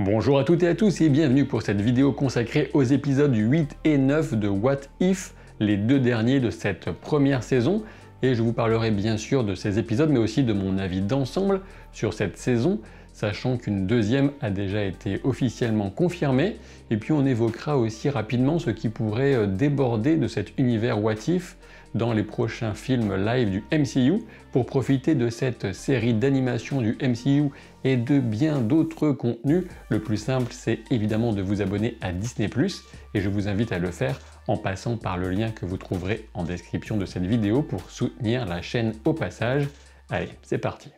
Bonjour à toutes et à tous et bienvenue pour cette vidéo consacrée aux épisodes 8 et 9 de What If, les deux derniers de cette première saison. Et je vous parlerai bien sûr de ces épisodes mais aussi de mon avis d'ensemble sur cette saison, sachant qu'une deuxième a déjà été officiellement confirmée. Et puis on évoquera aussi rapidement ce qui pourrait euh, déborder de cet univers What If dans les prochains films live du MCU pour profiter de cette série d'animation du MCU et de bien d'autres contenus. Le plus simple, c'est évidemment de vous abonner à Disney ⁇ et je vous invite à le faire en passant par le lien que vous trouverez en description de cette vidéo pour soutenir la chaîne au passage. Allez, c'est parti.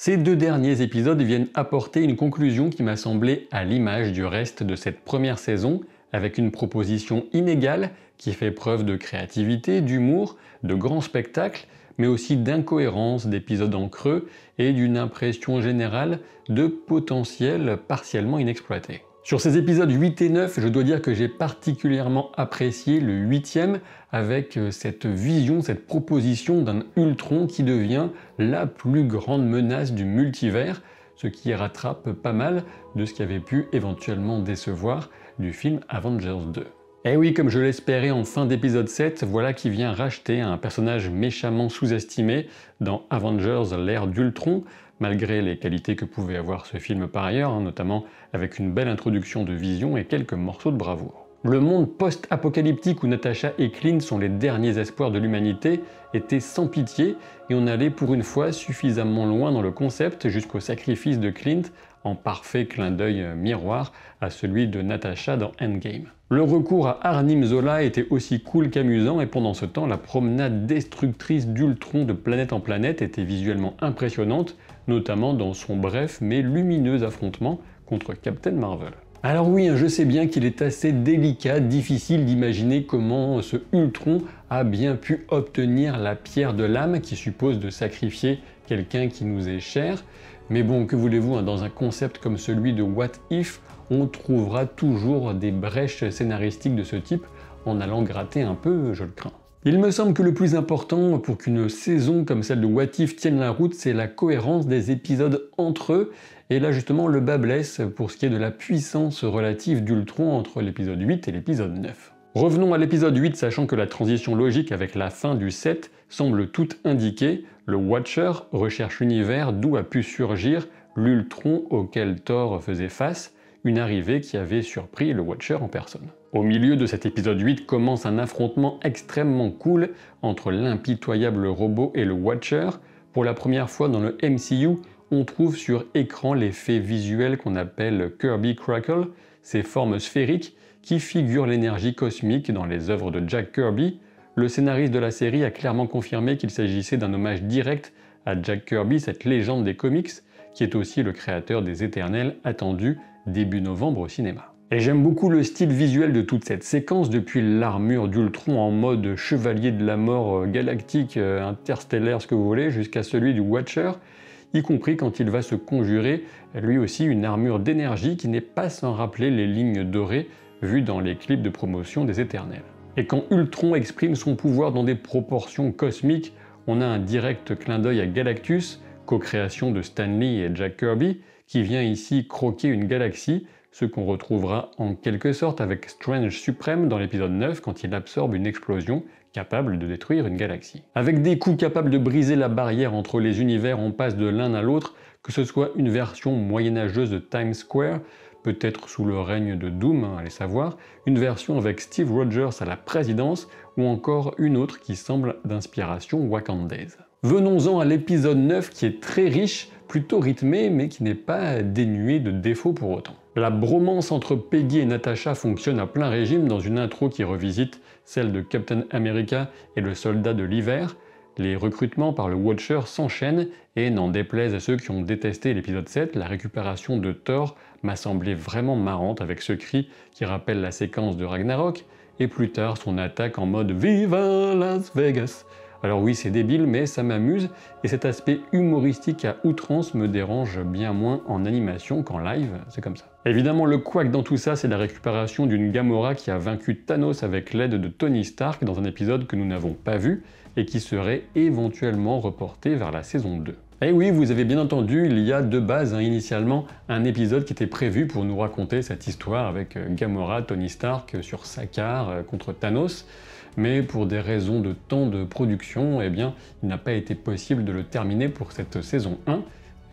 Ces deux derniers épisodes viennent apporter une conclusion qui m'a semblé à l'image du reste de cette première saison, avec une proposition inégale qui fait preuve de créativité, d'humour, de grands spectacles, mais aussi d'incohérence d'épisodes en creux et d'une impression générale de potentiel partiellement inexploité. Sur ces épisodes 8 et 9, je dois dire que j'ai particulièrement apprécié le 8 ème avec euh, cette vision, cette proposition d'un Ultron qui devient la plus grande menace du multivers, ce qui rattrape pas mal de ce qui avait pu éventuellement décevoir du film Avengers 2. Et eh oui, comme je l'espérais en fin d'épisode 7, voilà qui vient racheter un personnage méchamment sous-estimé dans Avengers l'ère d'Ultron, malgré les qualités que pouvait avoir ce film par ailleurs, hein, notamment avec une belle introduction de vision et quelques morceaux de bravoure. Le monde post-apocalyptique où Natasha et Clint sont les derniers espoirs de l'humanité était sans pitié et on allait pour une fois suffisamment loin dans le concept jusqu'au sacrifice de Clint en parfait clin d'œil miroir à celui de Natasha dans Endgame. Le recours à Arnim Zola était aussi cool qu'amusant et pendant ce temps, la promenade destructrice d'Ultron de planète en planète était visuellement impressionnante, notamment dans son bref mais lumineux affrontement contre Captain Marvel. Alors oui, hein, je sais bien qu'il est assez délicat, difficile d'imaginer comment ce Ultron a bien pu obtenir la pierre de l'âme qui suppose de sacrifier quelqu'un qui nous est cher, mais bon, que voulez-vous, hein, dans un concept comme celui de What If, on trouvera toujours des brèches scénaristiques de ce type en allant gratter un peu, je le crains. Il me semble que le plus important pour qu'une saison comme celle de What If tienne la route, c'est la cohérence des épisodes entre eux. Et là justement, le bas blesse pour ce qui est de la puissance relative d'Ultron entre l'épisode 8 et l'épisode 9. Revenons à l'épisode 8, sachant que la transition logique avec la fin du 7 semble tout indiquer, le Watcher recherche l'univers d'où a pu surgir l'Ultron auquel Thor faisait face, une arrivée qui avait surpris le Watcher en personne. Au milieu de cet épisode 8 commence un affrontement extrêmement cool entre l'impitoyable robot et le Watcher. Pour la première fois dans le MCU, on trouve sur écran l'effet visuel qu'on appelle Kirby Crackle, ces formes sphériques qui figurent l'énergie cosmique dans les œuvres de Jack Kirby, le scénariste de la série a clairement confirmé qu'il s'agissait d'un hommage direct à Jack Kirby, cette légende des comics, qui est aussi le créateur des Éternels attendus début novembre au cinéma. Et j'aime beaucoup le style visuel de toute cette séquence, depuis l'armure d'Ultron en mode chevalier de la mort euh, galactique, euh, interstellaire, ce que vous voulez, jusqu'à celui du Watcher, y compris quand il va se conjurer lui aussi une armure d'énergie qui n'est pas sans rappeler les lignes dorées vues dans les clips de promotion des Éternels. Et quand Ultron exprime son pouvoir dans des proportions cosmiques, on a un direct clin d'œil à Galactus, co-création de Stanley et Jack Kirby, qui vient ici croquer une galaxie, ce qu'on retrouvera en quelque sorte avec Strange Supreme dans l'épisode 9 quand il absorbe une explosion capable de détruire une galaxie. Avec des coups capables de briser la barrière entre les univers, on passe de l'un à l'autre, que ce soit une version moyenâgeuse de Times Square, peut-être sous le règne de Doom, hein, allez savoir, une version avec Steve Rogers à la présidence, ou encore une autre qui semble d'inspiration wakandaise. Venons-en à l'épisode 9 qui est très riche, plutôt rythmé, mais qui n'est pas dénué de défauts pour autant. La bromance entre Peggy et Natasha fonctionne à plein régime dans une intro qui revisite celle de Captain America et le soldat de l'hiver, les recrutements par le Watcher s'enchaînent et n'en déplaise à ceux qui ont détesté l'épisode 7, la récupération de Thor m'a semblé vraiment marrante avec ce cri qui rappelle la séquence de Ragnarok et plus tard son attaque en mode Viva Las Vegas. Alors oui, c'est débile, mais ça m'amuse, et cet aspect humoristique à outrance me dérange bien moins en animation qu'en live, c'est comme ça. Évidemment, le quack dans tout ça, c'est la récupération d'une Gamora qui a vaincu Thanos avec l'aide de Tony Stark dans un épisode que nous n'avons pas vu, et qui serait éventuellement reporté vers la saison 2. Et eh oui, vous avez bien entendu, il y a de base hein, initialement un épisode qui était prévu pour nous raconter cette histoire avec euh, Gamora, Tony Stark euh, sur Sakaar euh, contre Thanos, mais pour des raisons de temps de production, eh bien, il n'a pas été possible de le terminer pour cette saison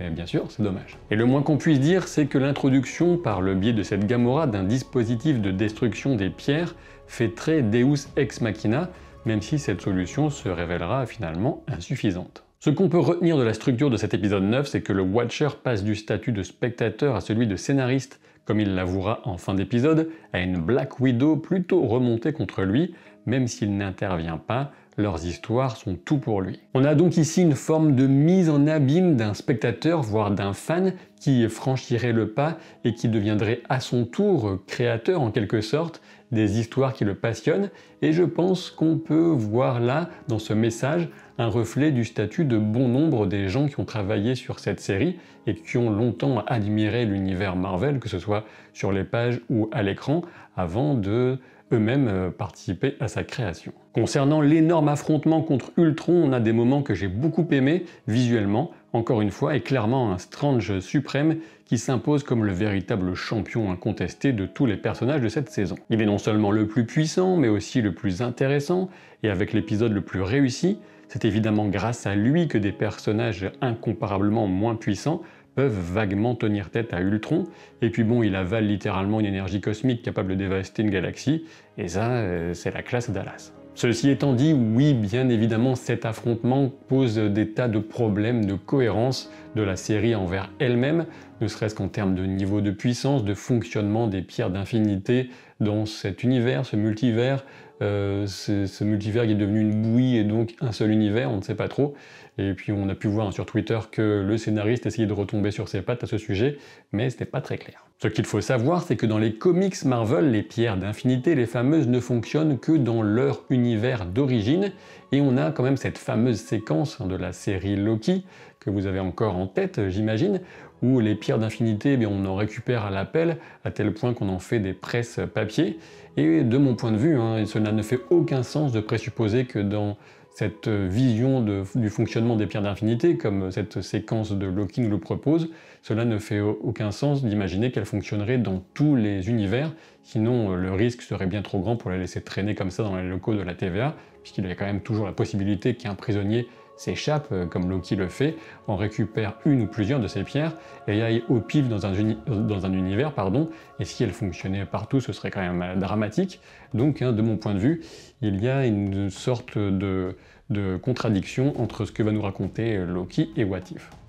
1. bien sûr, c'est dommage. Et le moins qu'on puisse dire, c'est que l'introduction, par le biais de cette Gamora, d'un dispositif de destruction des pierres, fait très Deus Ex Machina, même si cette solution se révélera finalement insuffisante. Ce qu'on peut retenir de la structure de cet épisode 9, c'est que le Watcher passe du statut de spectateur à celui de scénariste, comme il l'avouera en fin d'épisode, à une Black Widow plutôt remontée contre lui, même s'il n'intervient pas, leurs histoires sont tout pour lui. On a donc ici une forme de mise en abîme d'un spectateur, voire d'un fan, qui franchirait le pas et qui deviendrait à son tour créateur en quelque sorte, des histoires qui le passionnent, et je pense qu'on peut voir là, dans ce message, un reflet du statut de bon nombre des gens qui ont travaillé sur cette série et qui ont longtemps admiré l'univers Marvel, que ce soit sur les pages ou à l'écran, avant de eux-mêmes euh, participer à sa création. Concernant l'énorme affrontement contre Ultron, on a des moments que j'ai beaucoup aimés visuellement, encore une fois, et clairement un Strange suprême qui s'impose comme le véritable champion incontesté de tous les personnages de cette saison. Il est non seulement le plus puissant, mais aussi le plus intéressant, et avec l'épisode le plus réussi, c'est évidemment grâce à lui que des personnages incomparablement moins puissants peuvent vaguement tenir tête à Ultron, et puis bon, il avale littéralement une énergie cosmique capable de dévaster une galaxie, et ça, euh, c'est la classe Dallas. Ceci étant dit, oui, bien évidemment, cet affrontement pose des tas de problèmes de cohérence de la série envers elle-même, ne serait-ce qu'en termes de niveau de puissance, de fonctionnement des pierres d'infinité dans cet univers, ce multivers, euh, ce multivers qui est devenu une bouillie et donc un seul univers, on ne sait pas trop. Et puis on a pu voir sur Twitter que le scénariste essayait de retomber sur ses pattes à ce sujet, mais c'était pas très clair. Ce qu'il faut savoir, c'est que dans les comics Marvel, les pierres d'infinité, les fameuses, ne fonctionnent que dans leur univers d'origine, et on a quand même cette fameuse séquence de la série Loki, que vous avez encore en tête, j'imagine, où les pierres d'infinité, eh on en récupère à l'appel, à tel point qu'on en fait des presses papier, et de mon point de vue, hein, cela ne fait aucun sens de présupposer que dans cette vision du fonctionnement des pierres d'infinité, comme cette séquence de Loki nous le propose, cela ne fait aucun sens d'imaginer qu'elle fonctionnerait dans tous les univers, sinon euh, le risque serait bien trop grand pour la laisser traîner comme ça dans les locaux de la TVA, puisqu'il y a quand même toujours la possibilité qu'un prisonnier s'échappe, euh, comme Loki le fait, en récupère une ou plusieurs de ces pierres et aille au pif dans un, univers, pardon, et si elle fonctionnait partout, ce serait quand même euh, dramatique. Donc, hein, de mon point de vue, il y a une sorte de, de contradiction entre ce que va nous raconter Loki et What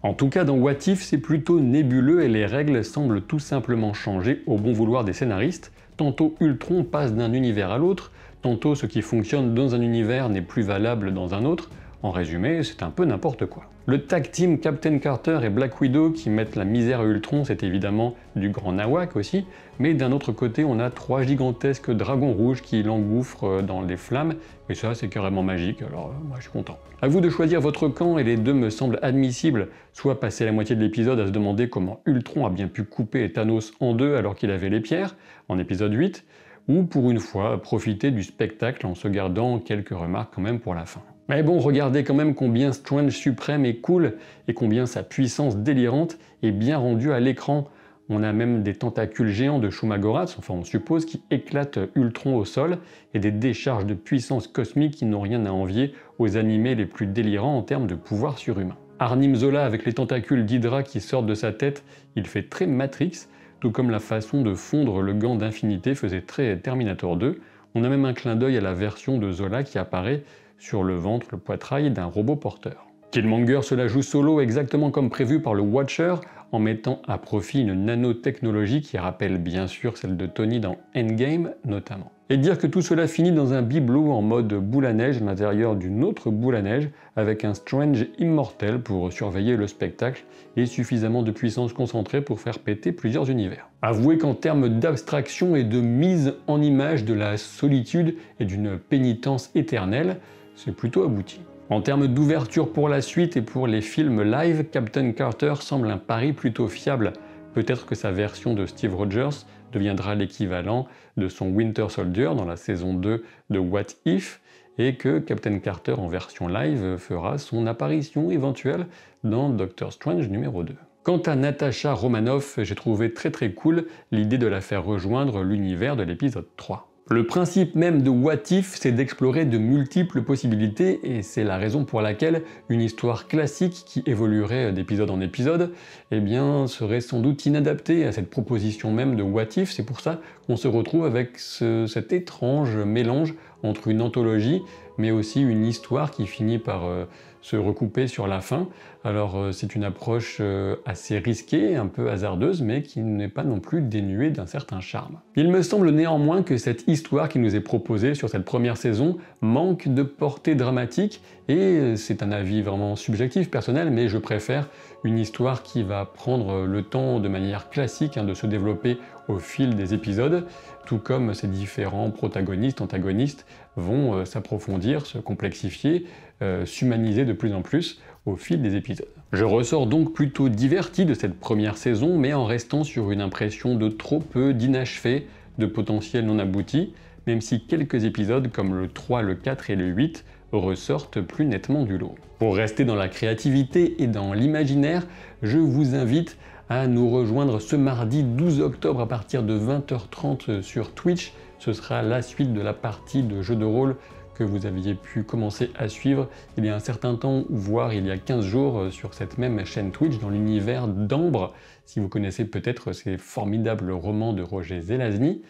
en tout cas, dans What If, c'est plutôt nébuleux et les règles semblent tout simplement changer au bon vouloir des scénaristes. Tantôt Ultron passe d'un univers à l'autre, tantôt ce qui fonctionne dans un univers n'est plus valable dans un autre, en résumé, c'est un peu n'importe quoi. Le tag team Captain Carter et Black Widow qui mettent la misère à Ultron, c'est évidemment du grand nawak aussi, mais d'un autre côté, on a trois gigantesques dragons rouges qui l'engouffrent euh, dans les flammes, et ça, c'est carrément magique, alors euh, moi je suis content. À vous de choisir votre camp, et les deux me semblent admissibles, soit passer la moitié de l'épisode à se demander comment Ultron a bien pu couper Thanos en deux alors qu'il avait les pierres, en épisode 8, ou pour une fois, profiter du spectacle en se gardant quelques remarques quand même pour la fin. Mais bon, regardez quand même combien Strange Suprême est cool et combien sa puissance délirante est bien rendue à l'écran. On a même des tentacules géants de Shumagorath, enfin on suppose, qui éclatent Ultron au sol, et des décharges de puissance cosmique qui n'ont rien à envier aux animés les plus délirants en termes de pouvoir surhumain. Arnim Zola avec les tentacules d'Hydra qui sortent de sa tête, il fait très Matrix, tout comme la façon de fondre le gant d'infinité faisait très Terminator 2. On a même un clin d'œil à la version de Zola qui apparaît sur le ventre le poitrail d'un robot porteur. Killmonger se la joue solo exactement comme prévu par le Watcher, en mettant à profit une nanotechnologie qui rappelle bien sûr celle de Tony dans Endgame notamment. Et dire que tout cela finit dans un bibelot en mode boule à neige à l'intérieur d'une autre boule à neige avec un Strange immortel pour surveiller le spectacle et suffisamment de puissance concentrée pour faire péter plusieurs univers. Avouez qu'en termes d'abstraction et de mise en image de la solitude et d'une pénitence éternelle, c'est plutôt abouti. En termes d'ouverture pour la suite et pour les films live, Captain Carter semble un pari plutôt fiable. Peut-être que sa version de Steve Rogers deviendra l'équivalent de son Winter Soldier dans la saison 2 de What If, et que Captain Carter en version live fera son apparition éventuelle dans Doctor Strange numéro 2. Quant à Natasha Romanoff, j'ai trouvé très très cool l'idée de la faire rejoindre l'univers de l'épisode 3. Le principe même de What If, c'est d'explorer de multiples possibilités et c'est la raison pour laquelle une histoire classique qui évoluerait d'épisode en épisode, eh bien, serait sans doute inadaptée à cette proposition même de What If. C'est pour ça qu'on se retrouve avec cet étrange mélange entre une anthologie mais aussi une histoire qui finit par euh, se recouper sur la fin. Alors euh, c'est une approche euh, assez risquée, un peu hasardeuse, mais qui n'est pas non plus dénuée d'un certain charme. Il me semble néanmoins que cette histoire qui nous est proposée sur cette première saison manque de portée dramatique, et c'est un avis vraiment subjectif, personnel, mais je préfère une histoire qui va prendre le temps de manière classique hein, de se développer au fil des épisodes, tout comme ces différents protagonistes, antagonistes vont euh, s'approfondir, se complexifier, euh, s'humaniser de plus en plus au fil des épisodes. Je ressors donc plutôt diverti de cette première saison, mais en restant sur une impression de trop peu, d'inachevé, de potentiel non abouti, même si quelques épisodes comme le 3, le 4 et le 8 ressortent plus nettement du lot. Pour rester dans la créativité et dans l'imaginaire, je vous invite à nous rejoindre ce mardi 12 octobre à partir de 20h30 sur Twitch. Ce sera la suite de la partie de jeu de rôle que vous aviez pu commencer à suivre il y a un certain temps, voire il y a 15 jours, euh, sur cette même chaîne Twitch, dans l'univers d'Ambre, si vous connaissez peut-être ces formidables romans de Roger Zelazny.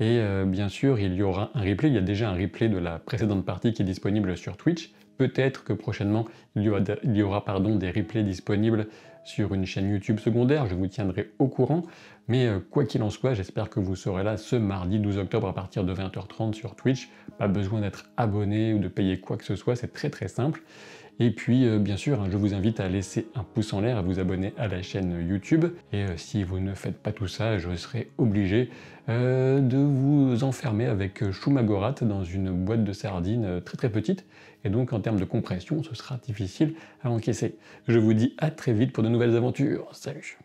Et euh, bien sûr, il y aura un replay, il y a déjà un replay de la précédente partie qui est disponible sur Twitch. Peut-être que prochainement, il y aura, pardon, des replays disponibles sur une chaîne YouTube secondaire, je vous tiendrai au courant. Mais euh, quoi qu'il en soit, j'espère que vous serez là ce mardi 12 octobre à partir de 20h30 sur Twitch. Pas besoin d'être abonné ou de payer quoi que ce soit, c'est très très simple. Et puis, euh, bien sûr, hein, je vous invite à laisser un pouce en l'air, à vous abonner à la chaîne YouTube. Et euh, si vous ne faites pas tout ça, je serai obligé euh, de vous enfermer avec Shumagorat dans une boîte de sardines très très petite. Et donc, en termes de compression, ce sera difficile à encaisser. Je vous dis à très vite pour de nouvelles aventures. Salut